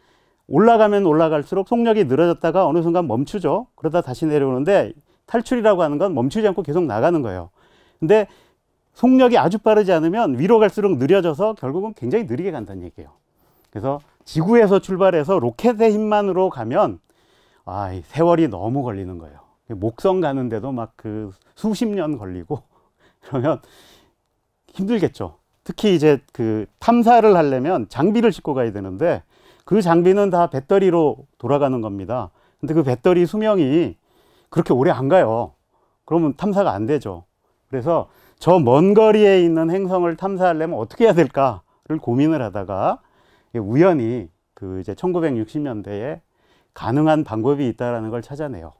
[SPEAKER 1] 올라가면 올라갈수록 속력이 늘어졌다가 어느 순간 멈추죠. 그러다 다시 내려오는데 탈출이라고 하는 건 멈추지 않고 계속 나가는 거예요. 근데 속력이 아주 빠르지 않으면 위로 갈수록 느려져서 결국은 굉장히 느리게 간다는 얘기예요. 그래서 지구에서 출발해서 로켓의 힘만으로 가면 아, 세월이 너무 걸리는 거예요. 목성 가는데도 막 그 수십 년 걸리고 그러면 힘들겠죠. 특히 이제 그 탐사를 하려면 장비를 싣고 가야 되는데 그 장비는 다 배터리로 돌아가는 겁니다. 근데 그 배터리 수명이 그렇게 오래 안 가요. 그러면 탐사가 안 되죠. 그래서 저먼 거리에 있는 행성을 탐사하려면 어떻게 해야 될까를 고민을 하다가 우연히 그 이제 1960년대에 가능한 방법이 있다라는 걸 찾아내요.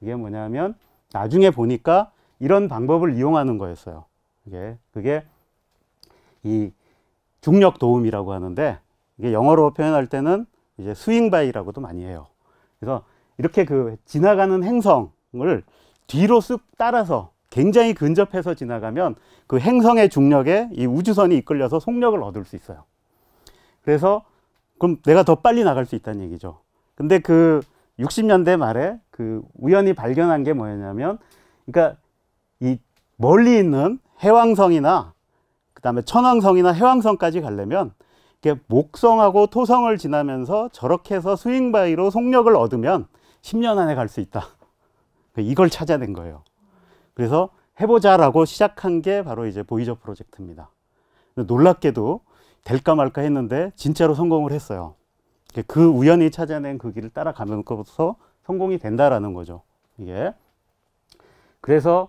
[SPEAKER 1] 이게 뭐냐면 나중에 보니까 이런 방법을 이용하는 거였어요. 이게 그게 이 중력 도움이라고 하는데 이게 영어로 표현할 때는 이제 스윙 바이라고도 많이 해요. 그래서 이렇게 그 지나가는 행성을 뒤로 쓱 따라서 굉장히 근접해서 지나가면 그 행성의 중력에 이 우주선이 이끌려서 속력을 얻을 수 있어요. 그래서 그럼 내가 더 빨리 나갈 수 있다는 얘기죠. 근데 그 60년대 말에 그 우연히 발견한 게 뭐였냐면 그러니까 이 멀리 있는 해왕성이나 그다음에 천왕성이나 해왕성까지 가려면 이게 목성하고 토성을 지나면서 저렇게 해서 스윙바이로 속력을 얻으면 10년 안에 갈 수 있다. 이걸 찾아낸 거예요. 그래서 해보자라고 시작한 게 바로 이제 보이저 프로젝트입니다. 놀랍게도 될까 말까 했는데 진짜로 성공을 했어요. 그 우연히 찾아낸 그 길을 따라가면서 성공이 된다라는 거죠. 이게 그래서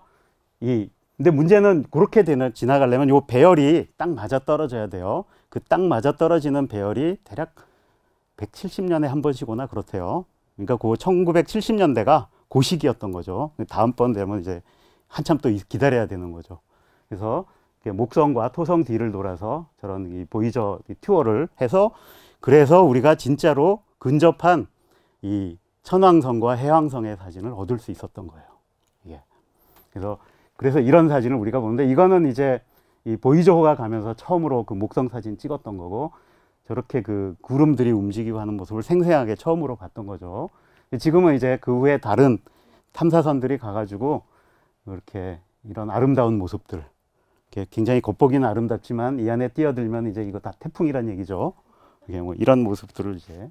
[SPEAKER 1] 이 근데 문제는 그렇게 되는 지나가려면 요 배열이 딱 맞아 떨어져야 돼요. 그 딱 맞아 떨어지는 배열이 대략 170년에 한 번씩오나 그렇대요. 그러니까 그 1970년대가 고시기였던 거죠. 다음번 되면 이제 한참 또 기다려야 되는 거죠. 그래서 목성과 토성 뒤를 돌아서 저런 이 보이저 튜어를 해서 그래서 우리가 진짜로 근접한 이 천왕성과 해왕성의 사진을 얻을 수 있었던 거예요. 예. 그래서 그래서 이런 사진을 우리가 보는데 이거는 이제 이 보이저호가 가면서 처음으로 그 목성 사진 찍었던 거고 저렇게 그 구름들이 움직이고 하는 모습을 생생하게 처음으로 봤던 거죠. 지금은 이제 그 후에 다른 탐사선들이 가가지고 이렇게 이런 아름다운 모습들 이렇게 굉장히 겉보기는 아름답지만 이 안에 뛰어들면 이제 이거 다 태풍이란 얘기죠. 뭐 이런 모습들을 이제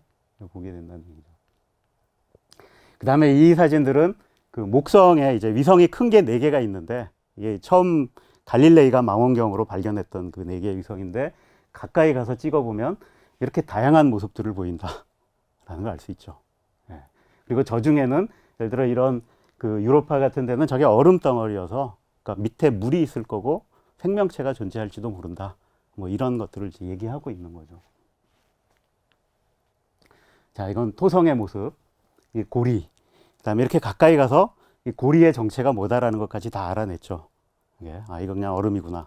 [SPEAKER 1] 보게 된다는 얘기죠. 그 다음에 이 사진들은 그 목성에 이제 위성이 큰 게 네 개가 있는데 이게 처음 갈릴레이가 망원경으로 발견했던 그 네 개의 위성인데 가까이 가서 찍어보면 이렇게 다양한 모습들을 보인다라는 걸 알 수 있죠. 예. 그리고 저 중에는 예를 들어 이런 그 유로파 같은 데는 저게 얼음 덩어리여서 그러니까 밑에 물이 있을 거고 생명체가 존재할지도 모른다. 뭐 이런 것들을 이제 얘기하고 있는 거죠. 자, 이건 토성의 모습, 이 고리. 그다음에 이렇게 가까이 가서 이 고리의 정체가 뭐다라는 것까지 다 알아냈죠. 예, 아 이건 그냥 얼음이구나.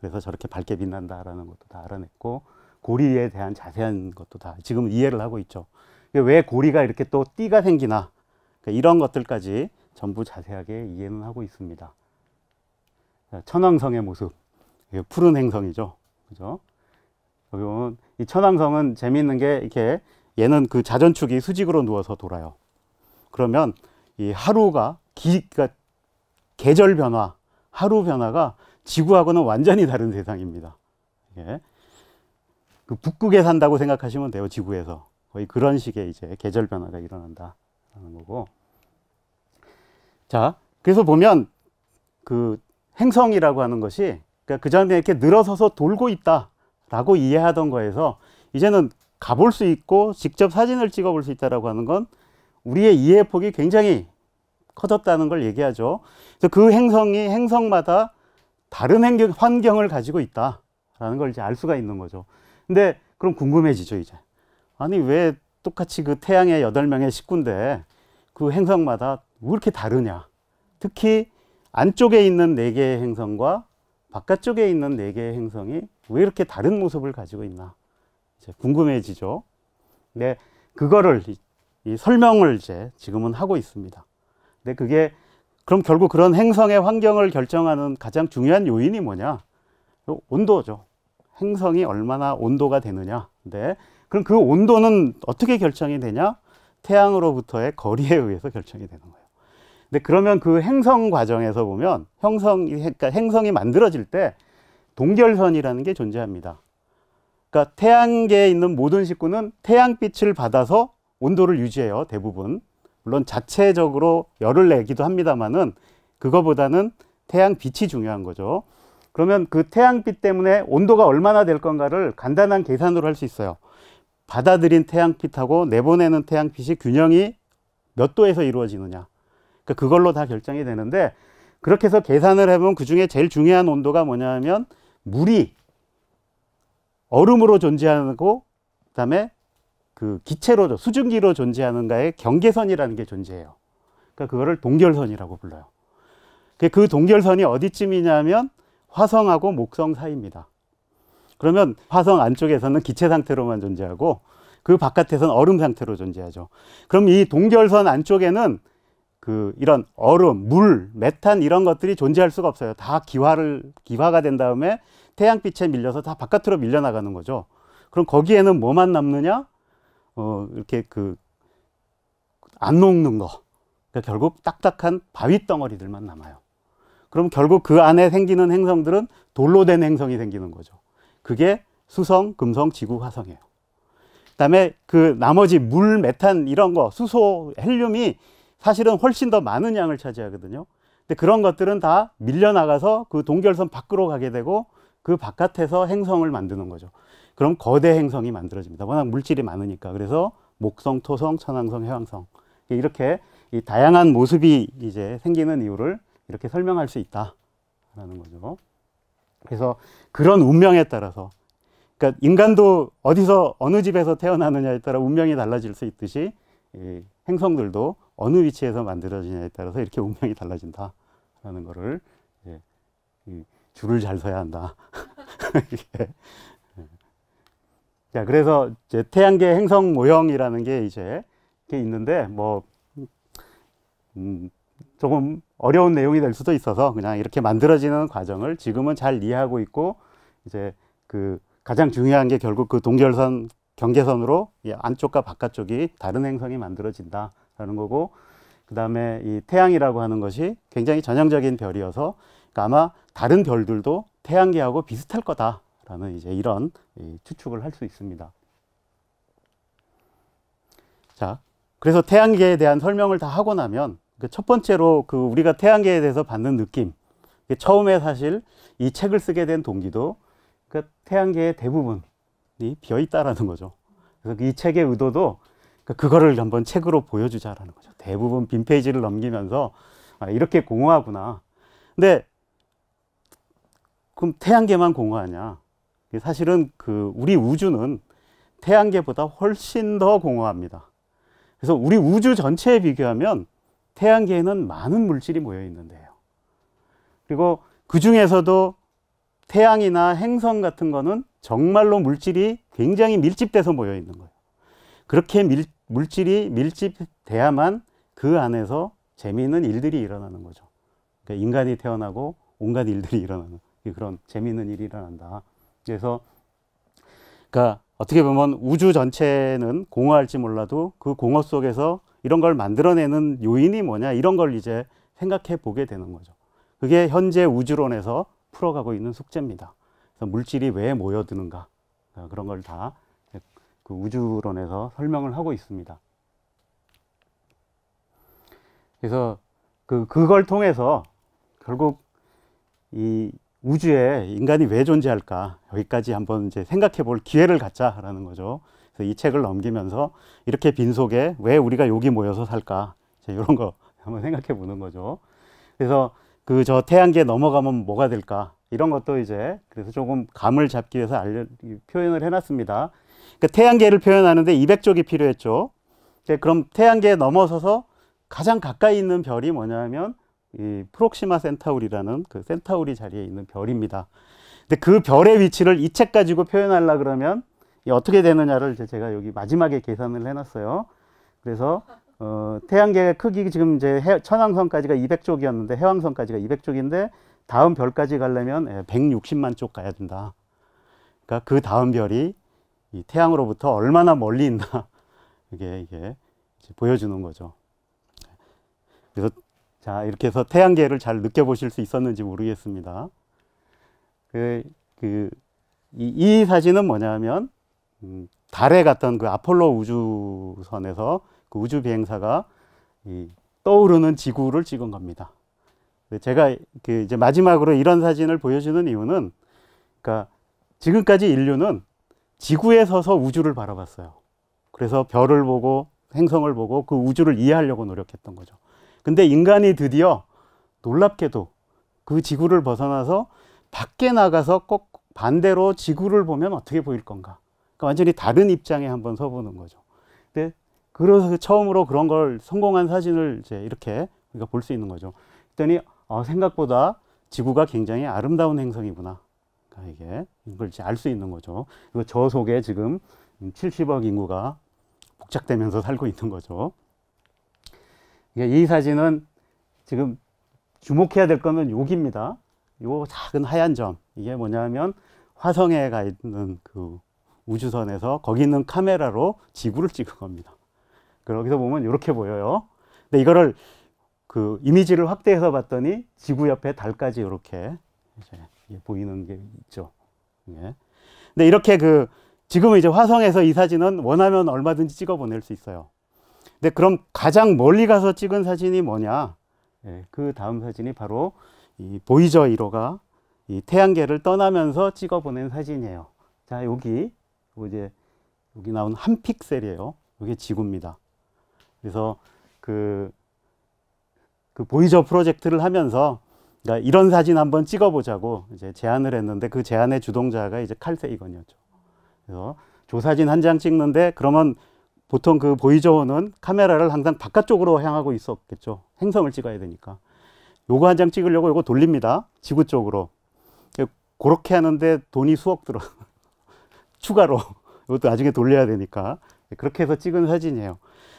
[SPEAKER 1] 그래서 저렇게 밝게 빛난다라는 것도 다 알아냈고 고리에 대한 자세한 것도 다 지금 이해를 하고 있죠. 왜 고리가 이렇게 또 띠가 생기나 그러니까 이런 것들까지 전부 자세하게 이해는 하고 있습니다. 천왕성의 모습, 푸른 행성이죠. 그죠? 여기 보면 이 천왕성은 재미있는 게 이렇게 얘는 그 자전축이 수직으로 누워서 돌아요. 그러면 이 하루가 기, 그러니까 계절 변화, 하루 변화가 지구하고는 완전히 다른 세상입니다. 예. 그 북극에 산다고 생각하시면 돼요. 지구에서 거의 그런 식의 이제 계절 변화가 일어난다라는 거고. 자, 그래서 보면 그 행성이라고 하는 것이 그니까그 전에 이렇게 늘어서서 돌고 있다라고 이해하던 거에서 이제는 가볼 수 있고 직접 사진을 찍어볼 수 있다라고 하는 건 우리의 이해 폭이 굉장히 커졌다는 걸 얘기하죠. 그래서 그 행성이 행성마다 다른 행경, 환경을 가지고 있다라는 걸 이제 알 수가 있는 거죠. 근데 그럼 궁금해지죠 이제. 아니 왜 똑같이 그 태양의 여덟 명의 식구인데 그 행성마다 왜 이렇게 다르냐. 특히 안쪽에 있는 네 개의 행성과 바깥쪽에 있는 네 개의 행성이 왜 이렇게 다른 모습을 가지고 있나. 이제 궁금해지죠. 네. 그거를 이 설명을 이제 지금은 하고 있습니다. 근데 그게 그럼 결국 그런 행성의 환경을 결정하는 가장 중요한 요인이 뭐냐? 온도죠. 행성이 얼마나 온도가 되느냐. 네. 그럼 그 온도는 어떻게 결정이 되냐? 태양으로부터의 거리에 의해서 결정이 되는 거예요. 근데 그러면 그 행성 과정에서 보면 형성, 그러니까 행성이 만들어질 때 동결선이라는 게 존재합니다. 그러니까 태양계에 있는 모든 식구는 태양빛을 받아서 온도를 유지해요, 대부분. 물론 자체적으로 열을 내기도 합니다만은 그거보다는 태양빛이 중요한 거죠. 그러면 그 태양빛 때문에 온도가 얼마나 될 건가를 간단한 계산으로 할 수 있어요. 받아들인 태양빛하고 내보내는 태양빛이 균형이 몇 도에서 이루어지느냐. 그러니까 그걸로 다 결정이 되는데 그렇게 해서 계산을 해보면 그 중에 제일 중요한 온도가 뭐냐면 물이 얼음으로 존재하고 그다음에 그 기체로 수증기로 존재하는가의 경계선이라는 게 존재해요. 그러니까 그거를 동결선이라고 불러요. 그 동결선이 어디쯤이냐면 화성하고 목성 사이입니다. 그러면 화성 안쪽에서는 기체 상태로만 존재하고 그 바깥에서는 얼음 상태로 존재하죠. 그럼 이 동결선 안쪽에는 그 이런 얼음, 물, 메탄 이런 것들이 존재할 수가 없어요. 다 기화를 기화가 된 다음에 태양빛에 밀려서 다 바깥으로 밀려나가는 거죠. 그럼 거기에는 뭐만 남느냐? 어, 이렇게 그 안 녹는 거. 그러니까 결국 딱딱한 바위 덩어리들만 남아요. 그럼 결국 그 안에 생기는 행성들은 돌로 된 행성이 생기는 거죠. 그게 수성, 금성, 지구, 화성이에요. 그다음에 그 나머지 물, 메탄 이런 거, 수소, 헬륨이 사실은 훨씬 더 많은 양을 차지하거든요. 근데 그런 것들은 다 밀려나가서 그 동결선 밖으로 가게 되고 그 바깥에서 행성을 만드는 거죠. 그럼 거대 행성이 만들어집니다. 워낙 물질이 많으니까. 그래서 목성, 토성, 천왕성, 해왕성. 이렇게 이 다양한 모습이 이제 생기는 이유를 이렇게 설명할 수 있다라는 거죠. 그래서 그런 운명에 따라서 그러니까 인간도 어디서 어느 집에서 태어나느냐에 따라 운명이 달라질 수 있듯이 이 행성들도 어느 위치에서 만들어지냐에 따라서 이렇게 운명이 달라진다라는 거를 예, 줄을 잘 서야 한다. 예. 자 그래서 이제 태양계 행성 모형이라는 게 이제 이렇게 있는데 뭐 음, 조금 어려운 내용이 될 수도 있어서 그냥 이렇게 만들어지는 과정을 지금은 잘 이해하고 있고 이제 그 가장 중요한 게 결국 그 동결선 경계선으로 이 안쪽과 바깥쪽이 다른 행성이 만들어진다라는 거고 그다음에 이 태양이라고 하는 것이 굉장히 전형적인 별이어서 그러니까 아마 다른 별들도 태양계하고 비슷할 거다라는 이제 이런 추측을 할 수 있습니다. 자, 그래서 태양계에 대한 설명을 다 하고 나면 그러니까 첫 번째로 그 우리가 태양계에 대해서 받는 느낌. 처음에 사실 이 책을 쓰게 된 동기도 그 태양계의 대부분이 비어 있다라는 거죠. 그래서 이 책의 의도도 그러니까 그거를 한번 책으로 보여주자라는 거죠. 대부분 빈 페이지를 넘기면서 아, 이렇게 공허하구나. 근데 그럼 태양계만 공허하냐? 사실은 그 우리 우주는 태양계보다 훨씬 더 공허합니다. 그래서 우리 우주 전체에 비교하면 태양계에는 많은 물질이 모여 있는데요. 그리고 그 중에서도 태양이나 행성 같은 거는 정말로 물질이 굉장히 밀집돼서 모여 있는 거예요. 그렇게 밀, 물질이 밀집돼야만 그 안에서 재미있는 일들이 일어나는 거죠. 그러니까 인간이 태어나고 온갖 일들이 일어나는 그 그런 재미있는 일이 일어난다. 그래서 그러니까 어떻게 보면 우주 전체는 공허할지 몰라도 그 공허 속에서 이런 걸 만들어내는 요인이 뭐냐 이런 걸 이제 생각해 보게 되는 거죠. 그게 현재 우주론에서 풀어가고 있는 숙제입니다. 그래서 물질이 왜 모여드는가 아, 그런 걸다그 우주론에서 설명을 하고 있습니다. 그래서 그 그걸 통해서 결국 이 우주에 인간이 왜 존재할까 여기까지 한번 이제 생각해 볼 기회를 갖자라는 거죠. 그래서 이 책을 넘기면서 이렇게 빈속에 왜 우리가 여기 모여서 살까? 이런 거 한번 생각해 보는 거죠. 그래서 그 저 태양계 넘어가면 뭐가 될까? 이런 것도 이제 그래서 조금 감을 잡기 위해서 알려, 표현을 해놨습니다. 그 태양계를 표현하는데 200쪽이 필요했죠. 그럼 태양계에 넘어서서 가장 가까이 있는 별이 뭐냐면 이 프록시마 센타우리라는 그 센타우리 자리에 있는 별입니다. 근데 그 별의 위치를 이 책 가지고 표현하려 그러면 어떻게 되느냐를 제가 여기 마지막에 계산을 해놨어요. 그래서 어, 태양계 의 크기 지금 이제 해, 천왕성까지가 200쪽이었는데 해왕성까지가 200쪽인데 다음 별까지 가려면 160만 예, 쪽 가야 된다. 그러니까 그 다음 별이 이 태양으로부터 얼마나 멀리 있나 이게 이게 보여주는 거죠. 그래서 자 이렇게 해서 태양계를 잘 느껴보실 수 있었는지 모르겠습니다. 그, 그, 이, 이 사진은 뭐냐면 음, 달에 갔던 그 아폴로 우주선에서 그 우주 비행사가 떠오르는 지구를 찍은 겁니다. 제가 그 이제 마지막으로 이런 사진을 보여주는 이유는 그러니까 지금까지 인류는 지구에 서서 우주를 바라봤어요. 그래서 별을 보고 행성을 보고 그 우주를 이해하려고 노력했던 거죠. 근데 인간이 드디어 놀랍게도 그 지구를 벗어나서 밖에 나가서 꼭 반대로 지구를 보면 어떻게 보일 건가? 그러니까 완전히 다른 입장에 한번 서보는 거죠. 근데 그래서 처음으로 그런 걸 성공한 사진을 이제 이렇게 우리가 볼수 있는 거죠. 그랬더니 어, 생각보다 지구가 굉장히 아름다운 행성이구나. 그러니까 이게 이걸 이제 알수 있는 거죠. 그리고 저 속에 지금 70억 인구가 복잡되면서 살고 있는 거죠. 이 사진은 지금 주목해야 될 거는 여기입니다. 요 작은 하얀 점 이게 뭐냐면 화성에 가 있는 그 우주선에서 거기 있는 카메라로 지구를 찍은 겁니다. 여기서 보면 이렇게 보여요. 근데 이거를 그 이미지를 확대해서 봤더니 지구 옆에 달까지 이렇게 보이는 게 있죠. 예. 근데 이렇게 그 지금 이제 화성에서 이 사진은 원하면 얼마든지 찍어 보낼 수 있어요. 근데 그럼 가장 멀리 가서 찍은 사진이 뭐냐? 예, 그 다음 사진이 바로 이 보이저 1호가 이 태양계를 떠나면서 찍어 보낸 사진이에요. 자, 여기 그리고 이제 여기 나온 한 픽셀이에요. 이게 지구입니다. 그래서 그, 그 보이저 프로젝트를 하면서 그러니까 이런 사진 한번 찍어보자고 이제 제안을 했는데 그 제안의 주동자가 이제 칼세이건이었죠. 그래서 조사진 한 장 찍는데 그러면 보통 그 보이저는 카메라를 항상 바깥쪽으로 향하고 있었겠죠. 행성을 찍어야 되니까. 요거 한 장 찍으려고 요거 돌립니다. 지구 쪽으로. 그렇게 하는데 돈이 수억 들어. 추가로 이것도 나중에 돌려야 되니까 네, 그렇게 해서 찍은 사진이에요.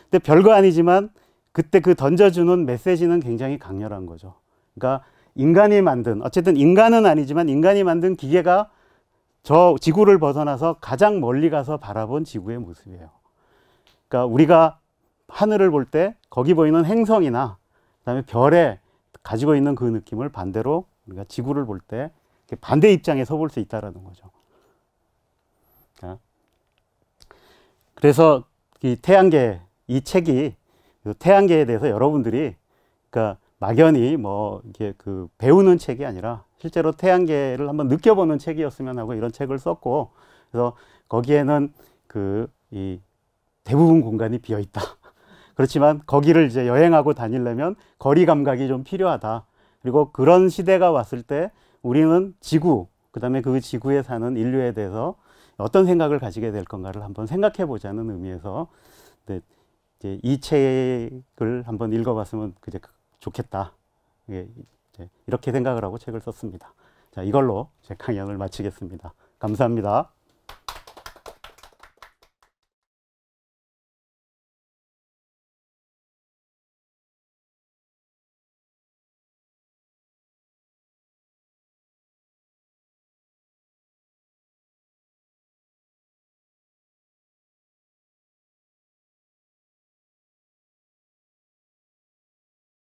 [SPEAKER 1] 근데 별거 아니지만 그때 그 던져주는 메시지는 굉장히 강렬한 거죠. 그러니까 인간이 만든 어쨌든 인간은 아니지만 인간이 만든 기계가 저 지구를 벗어나서 가장 멀리 가서 바라본 지구의 모습이에요. 그러니까 우리가 하늘을 볼 때 거기 보이는 행성이나 그다음에 별에 가지고 있는 그 느낌을 반대로 우리가 지구를 볼 때 반대 입장에 서볼 수 있다라는 거죠. 그래서 이 태양계 이 책이 태양계에 대해서 여러분들이 그러니까 막연히 뭐 이게 그 배우는 책이 아니라 실제로 태양계를 한번 느껴보는 책이었으면 하고 이런 책을 썼고 그래서 거기에는 그 이 대부분 공간이 비어 있다. 그렇지만 거기를 이제 여행하고 다니려면 거리 감각이 좀 필요하다. 그리고 그런 시대가 왔을 때 우리는 지구, 그다음에 그 지구에 사는 인류에 대해서 어떤 생각을 가지게 될 건가를 한번 생각해 보자는 의미에서 네, 이제 이 책을 한번 읽어봤으면 그제 좋겠다. 예, 이렇게 생각을 하고 책을 썼습니다. 자, 이걸로 제 강연을 마치겠습니다. 감사합니다.